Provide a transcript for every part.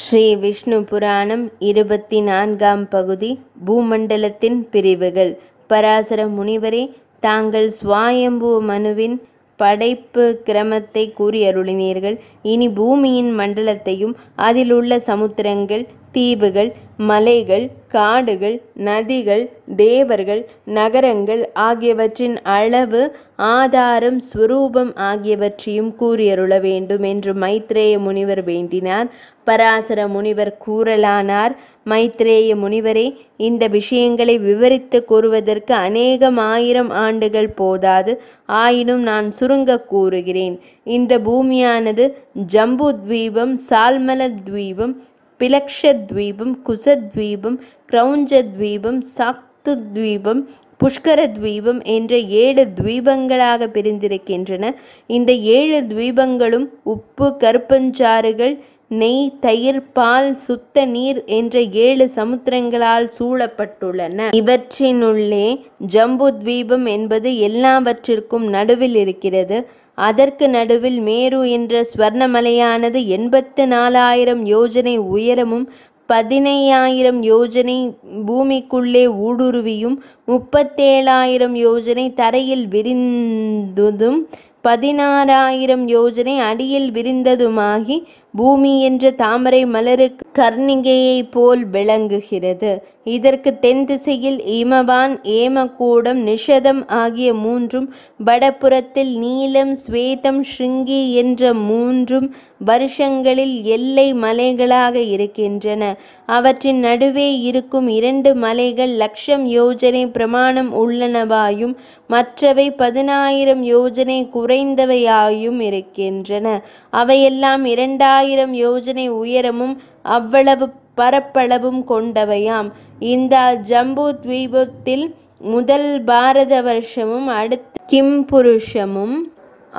ஸ்ரீ விஷ்ணு புராணம் இருபத்தி நான்காம் பகுதி பூமண்டலத்தின் பிரிவுகள் பராசர முனிவரே தாங்கள் சுவாயம்பு மனுவின் படைப்பு கிரமத்தை கூறியருளினீர்கள் இனி பூமியின் மண்டலத்தையும் அதில் உள்ள சமுத்திரங்கள் தீவுகள் மலைகள் காடுகள் நதிகள் தேவர்கள் நகரங்கள் ஆகியவற்றின் அளவு ஆதாரம் ஸ்வரூபம் ஆகியவற்றையும் கூறியருள வேண்டும் என்று மைத்ரேய முனிவர் வேண்டினார் பராசர முனிவர் கூறலானார் மைத்ரேய முனிவரே இந்த விஷயங்களை விவரித்து கூறுவதற்கு அநேகம் ஆயிரம் ஆண்டுகள் போதாது ஆயினும் நான் சுருங்க கூறுகிறேன் இந்த பூமியானது ஜம்பு தீபம் சால்மல தீபம் பிலக்ஷத்வீபம் குசத்வீபம் கிரௌஞ்சத்வீபம் சாக்துத்வீபம் புஷ்கரத்வீபம் என்ற ஏழு துவீபங்களாக பிரிந்திருக்கின்றன இந்த ஏழு துவீபங்களும் உப்பு கருப்பஞ்சாறுகள் நெய் தயிர் பால் சுத்த நீர் என்ற ஏழு சமுத்திரங்களால் சூழப்பட்டுள்ளன இவற்றினுள்ளே ஜம்பு துவீபம் என்பது எல்லாவற்றிற்கும் நடுவில் இருக்கிறது அதற்கு நடுவில் மேரு என்ற ஸ்வர்ணமலையானது எண்பத்து நாலாயிரம் யோஜனை உயரமும் பதினையாயிரம் யோஜனை பூமிக்குள்ளே ஊடுருவியும் முப்பத்தேழாயிரம் யோஜனை தரையில் விரிந்ததும் பதினாறாயிரம் யோஜனை அடியில் விரிந்ததுமாகி பூமி என்ற தாமரை மலரு கர்ணிகையை போல் விளங்குகிறது இதற்கு தென் திசையில் இமவான் கூடம் நிஷதம் ஆகிய மூன்றும் வடபுறத்தில் நீலம் ஸ்வேதம் ஸ்ருங்கி என்ற மூன்றும் வருஷங்களில் எல்லை மலைகளாக இருக்கின்றன அவற்றின் நடுவே இருக்கும் இரண்டு மலைகள் லட்சம் யோஜனை பிரமாணம் உள்ளனவாயும் மற்றவை பதினாயிரம் யோஜனை குறைந்தவையாயும் இருக்கின்றன அவையெல்லாம் இரண்டாயிரம் யோஜனை உயரமும் அவ்வளவு பரப்பளவும் கொண்டவையாம் இந்த ஜம்பு தீபத்தில் முதல் பாரத வருஷமும் அடுத்த கிம்புருஷமும்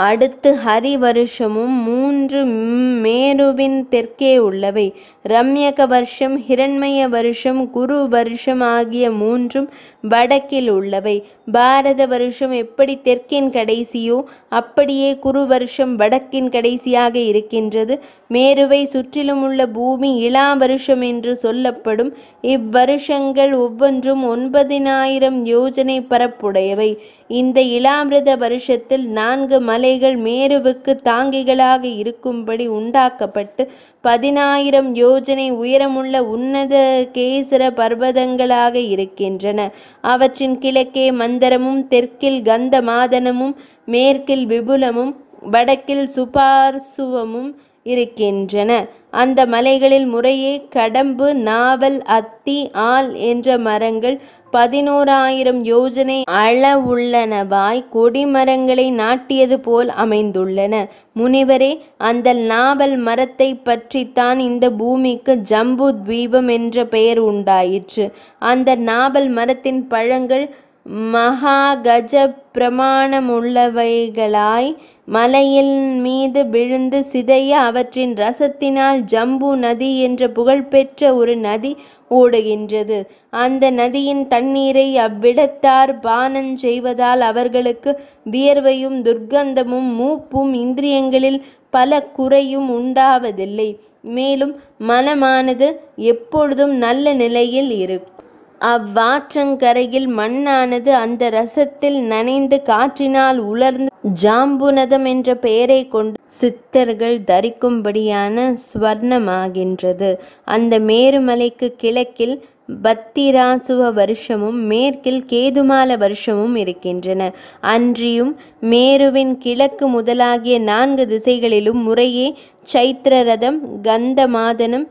அடுத்து ஹரி வருஷமும் மூன்று மேருவின் தெற்கே உள்ளவை ரம்யக வருஷம் ஹிரண்மய வருஷம் குரு வருஷம் ஆகிய மூன்றும் வடக்கில் உள்ளவை பாரத வருஷம் எப்படி தெற்கின் கடைசியோ அப்படியே குரு வருஷம் வடக்கின் கடைசியாக இருக்கின்றது மேருவை சுற்றிலும் உள்ள பூமி இளா வருஷம் என்று சொல்லப்படும் இவ்வருஷங்கள் ஒவ்வொன்றும் ஒன்பதினாயிரம் யோஜனை பரப்புடையவை இந்த இளாமிரத வருஷத்தில் நான்கு மலைகள் மேருவுக்கு தாங்கிகளாக இருக்கும்படி உண்டாக்கப்பட்டு பதினாயிரம் யோஜனை உயரமுள்ள உன்னத கேசர பர்வதங்களாக இருக்கின்றன அவற்றின் கிழக்கே மந்தரமும் தெற்கில் கந்த மாதனமும் மேற்கில் விபுலமும் வடக்கில் சுபார்சுவமும் இருக்கின்றன அந்த மலைகளில் முறையே கடம்பு நாவல் அத்தி ஆல் என்ற மரங்கள் பதினோராயிரம் யோஜனை அளவுள்ளனவாய் கொடிமரங்களை நாட்டியது போல் அமைந்துள்ளன முனிவரே அந்த நாவல் மரத்தை பற்றித்தான் இந்த பூமிக்கு ஜம்பு தீபம் என்ற பெயர் உண்டாயிற்று அந்த நாவல் மரத்தின் பழங்கள் மகாகஜ பிரமாணமுள்ளவைகளாய் மலையில் மீது விழுந்து சிதைய அவற்றின் ரசத்தினால் ஜம்பு நதி என்ற புகழ்பெற்ற ஒரு நதி ஓடுகின்றது அந்த நதியின் தண்ணீரை அவ்விடத்தார் பானம் செய்வதால் அவர்களுக்கு வியர்வையும் துர்க்கந்தமும் மூப்பும் இந்திரியங்களில் பல குறையும் உண்டாவதில்லை மேலும் மனமானது எப்பொழுதும் நல்ல நிலையில் இருக்கும் அவ்வாற்றங்கரையில் மண்ணானது அந்த ரசத்தில் நனைந்து காற்றினால் உலர்ந்து ஜாம்புனதம் என்ற பெயரை கொண்டு சித்தர்கள் தரிக்கும்படியான ஸ்வர்ணமாகின்றது அந்த மேருமலைக்கு கிழக்கில் பத்திராசுவ வருஷமும் மேற்கில் கேதுமால வருஷமும் இருக்கின்றன அன்றியும் மேருவின் கிழக்கு முதலாகிய நான்கு திசைகளிலும் முறையே சைத்திர ரதம் கந்தமாதனம்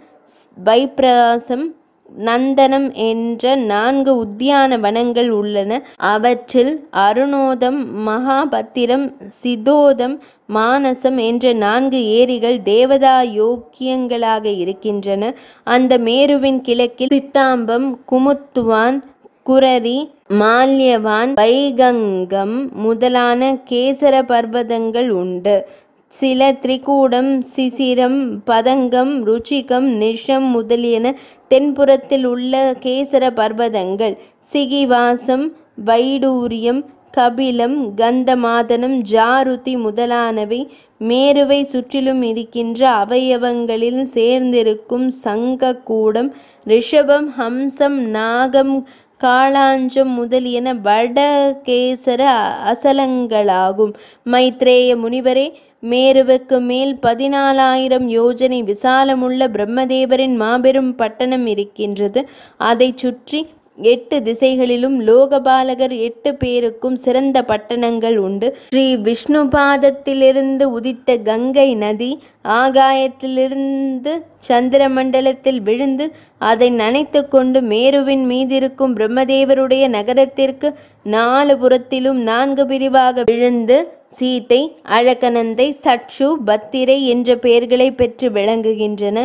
வைப்பிரகாசம் நந்தனம் என்ற நான்கு உத்தியான வனங்கள் உள்ளன அவற்றில் அருணோதம் மகாபத்திரம் சிதோதம் மானசம் என்ற நான்கு ஏரிகள் தேவதா யோக்கியங்களாக இருக்கின்றன அந்த மேருவின் கிழக்கில் சித்தாம்பம் குமுத்துவான் குரரி மால்யவான் வைகங்கம் முதலான கேசர பர்வதங்கள் உண்டு சில திரிகூடம் சிசிரம் பதங்கம் ருச்சிகம் நிஷம் முதலியன தென்புறத்தில் உள்ள கேசர பர்வதங்கள் சிகிவாசம் வைடூரியம் கபிலம் கந்தமாதனம் ஜாருதி முதலானவை மேருவை சுற்றிலும் இருக்கின்ற அவயவங்களில் சேர்ந்திருக்கும் கூடம் ரிஷபம் ஹம்சம் நாகம் காளாஞ்சம் முதலியன வடகேசர அசலங்களாகும் மைத்ரேய முனிவரே மேருவுக்கு மேல் பதினாலாயிரம் யோஜனை விசாலமுள்ள பிரம்மதேவரின் மாபெரும் பட்டணம் இருக்கின்றது அதை சுற்றி எட்டு திசைகளிலும் லோகபாலகர் எட்டு பேருக்கும் சிறந்த பட்டணங்கள் உண்டு ஸ்ரீ விஷ்ணு பாதத்திலிருந்து உதித்த கங்கை நதி ஆகாயத்திலிருந்து சந்திரமண்டலத்தில் விழுந்து அதை நனைத்து கொண்டு மேருவின் மீதிருக்கும் பிரம்மதேவருடைய நகரத்திற்கு நாலு புறத்திலும் நான்கு பிரிவாக விழுந்து சீத்தை அழகனந்தை சட்சு பத்திரை என்ற பெயர்களை பெற்று விளங்குகின்றன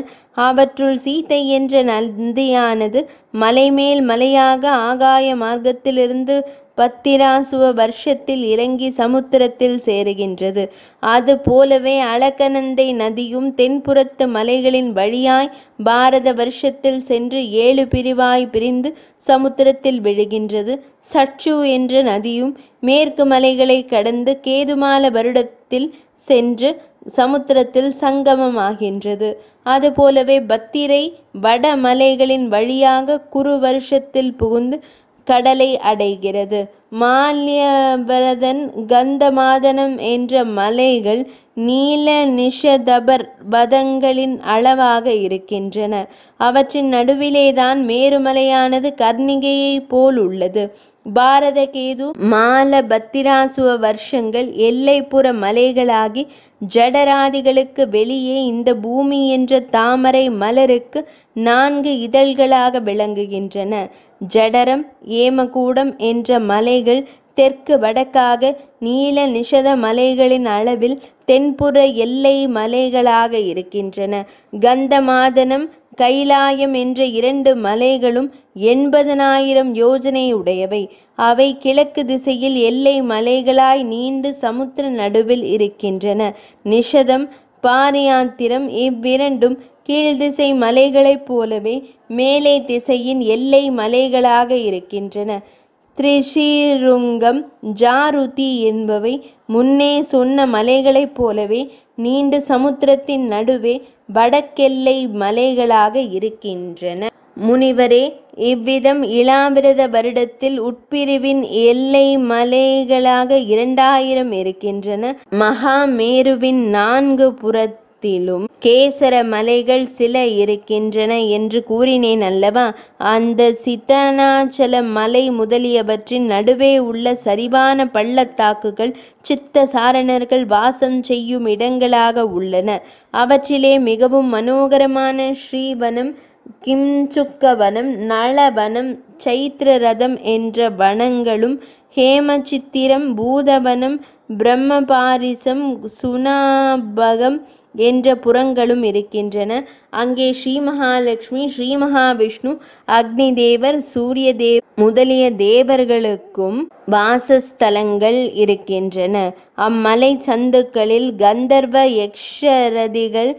அவற்றுள் சீத்தை என்ற நந்தியானது மலைமேல் மலையாக ஆகாய மார்க்கத்திலிருந்து பத்திராசுவ வருஷத்தில் இறங்கி சமுத்திரத்தில் சேருகின்றது அது போலவே அலகநந்தை நதியும் தென்புறத்து மலைகளின் வழியாய் பாரத வருஷத்தில் சென்று ஏழு பிரிவாய் பிரிந்து சமுத்திரத்தில் விழுகின்றது சச்சு என்ற நதியும் மேற்கு மலைகளை கடந்து கேதுமால வருடத்தில் சென்று சமுத்திரத்தில் சங்கமமாகின்றது அதுபோலவே பத்திரை வட மலைகளின் வழியாக குரு வருஷத்தில் புகுந்து கடலை அடைகிறது மால்யபரதன் கந்தமாதனம் என்ற மலைகள் நீல நிஷதபர் பதங்களின் அளவாக இருக்கின்றன அவற்றின் நடுவிலேதான் மேருமலையானது கர்ணிகையை போல் உள்ளது பாரத கேது மால பத்திராசுவ வருஷங்கள் எல்லைப்புற மலைகளாகி ஜடராதிகளுக்கு வெளியே இந்த பூமி என்ற தாமரை மலருக்கு நான்கு இதழ்களாக விளங்குகின்றன ஜடரம் ஏமகூடம் என்ற மலைகள் தெற்கு வடக்காக நீல நிஷத மலைகளின் அளவில் தென்புற எல்லை மலைகளாக இருக்கின்றன கந்தமாதனம் கைலாயம் என்ற இரண்டு மலைகளும் எண்பதனாயிரம் யோஜனை உடையவை அவை கிழக்கு திசையில் எல்லை மலைகளாய் நீண்டு சமுத்திர நடுவில் இருக்கின்றன நிஷதம் பாரியாந்திரம் இவ்விரண்டும் கீழ் திசை மலைகளைப் போலவே மேலே திசையின் எல்லை மலைகளாக இருக்கின்றன திரிஷீருங்கம் ஜாருதி என்பவை முன்னே சொன்ன மலைகளைப் போலவே நீண்ட சமுத்திரத்தின் நடுவே வடக்கெல்லை மலைகளாக இருக்கின்றன முனிவரே இவ்விதம் இளாவிரத வருடத்தில் உட்பிரிவின் எல்லை மலைகளாக இரண்டாயிரம் இருக்கின்றன மகாமேருவின் நான்கு புற புறத்திலும் கேசர மலைகள் சில இருக்கின்றன என்று கூறினேன் அல்லவா அந்த சித்தனாச்சல மலை முதலியவற்றின் நடுவே உள்ள சரிவான பள்ளத்தாக்குகள் சித்த சாரணர்கள் வாசம் செய்யும் இடங்களாக உள்ளன அவற்றிலே மிகவும் மனோகரமான ஸ்ரீவனம் கிம்சுக்கவனம் நளவனம் சைத்திர ரதம் என்ற வனங்களும் ஹேமச்சித்திரம் பூதவனம் பிரம்மபாரிசம் சுனாபகம் என்ற புறங்களும் இருக்கின்றன அங்கே ஸ்ரீ மகாலட்சுமி ஸ்ரீ மகாவிஷ்ணு அக்னி தேவர் சூரிய தேவ் முதலிய தேவர்களுக்கும் வாசஸ்தலங்கள் இருக்கின்றன அம்மலை சந்துக்களில் கந்தர்வ யக்ஷரதிகள்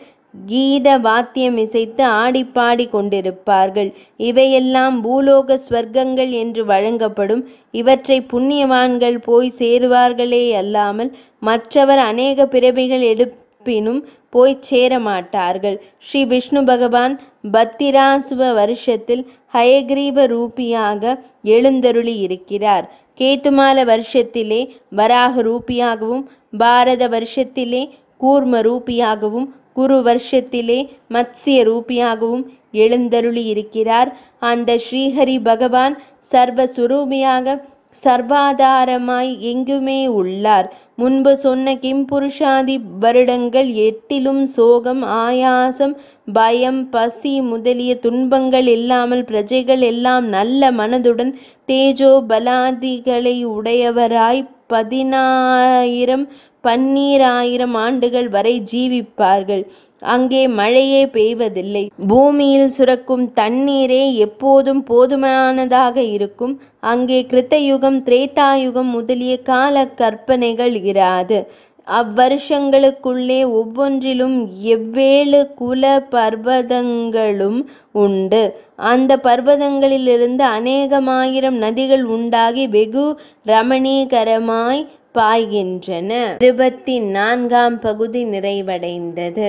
கீத வாத்தியம் இசைத்து ஆடிப்பாடி கொண்டிருப்பார்கள் இவையெல்லாம் பூலோக ஸ்வர்க்கங்கள் என்று வழங்கப்படும் இவற்றை புண்ணியவான்கள் போய் சேருவார்களே அல்லாமல் மற்றவர் அநேக பிறவிகள் எடுப்ப பினும் போய் சேரமாட்டார்கள் ஸ்ரீ விஷ்ணு பகவான் பத்திராசுவ வருஷத்தில் ஹயக்ரீவ ரூபியாக எழுந்தருளி இருக்கிறார் கேத்துமால வருஷத்திலே வராக ரூபியாகவும் பாரத வருஷத்திலே கூர்ம ரூபியாகவும் குரு வருஷத்திலே மத்சிய ரூபியாகவும் எழுந்தருளி இருக்கிறார் அந்த ஸ்ரீஹரி பகவான் சுரூபியாக சர்வாதாரமாய் எங்குமே உள்ளார் முன்பு சொன்ன கிம்புருஷாதி வருடங்கள் எட்டிலும் சோகம் ஆயாசம் பயம் பசி முதலிய துன்பங்கள் இல்லாமல் பிரஜைகள் எல்லாம் நல்ல மனதுடன் தேஜோ பலாதிகளை உடையவராய் பதினாயிரம் பன்னீராயிரம் ஆண்டுகள் வரை ஜீவிப்பார்கள் அங்கே மழையே பெய்வதில்லை பூமியில் சுரக்கும் தண்ணீரே எப்போதும் போதுமானதாக இருக்கும் அங்கே கிருத்தயுகம் திரேதாயுகம் முதலிய கால கற்பனைகள் இராது அவ்வருஷங்களுக்குள்ளே ஒவ்வொன்றிலும் எவ்வேழு குல பர்வதங்களும் உண்டு அந்த பர்வதங்களிலிருந்து அநேகமாயிரம் நதிகள் உண்டாகி வெகு ரமணீகரமாய் பாய்கின்றன இருபத்தி நான்காம் பகுதி நிறைவடைந்தது